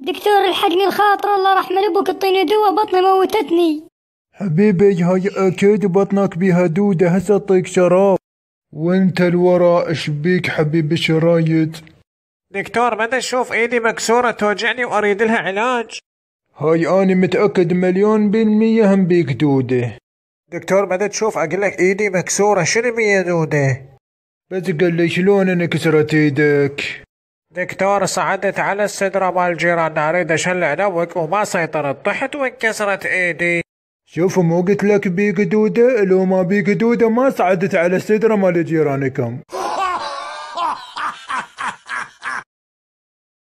دكتور الحقني الخاطر الله رحمة أبوك اعطيني دواء بطني موتتني حبيبي هاي أكيد بطنك بيها دودة هسه اعطيك شراب وانت الورا شبيك بيك حبيبي شرايط دكتور مدى شوف ايدي مكسورة توجعني واريد لها علاج هاي اني متأكد مليون بالمية هم بيك دودة دكتور مدى تشوف اقول لك ايدي مكسورة شنو بيها دودة بس قال لي شلون انكسرت ايدك دكتور صعدت على السدرة مال جيران اريد أشلع نوك وما سيطرت طحت وانكسرت إيدي شوفوا مو قلت لك بي قدودة لو ما بي قدودة ما صعدت على السدرة مال جيرانكم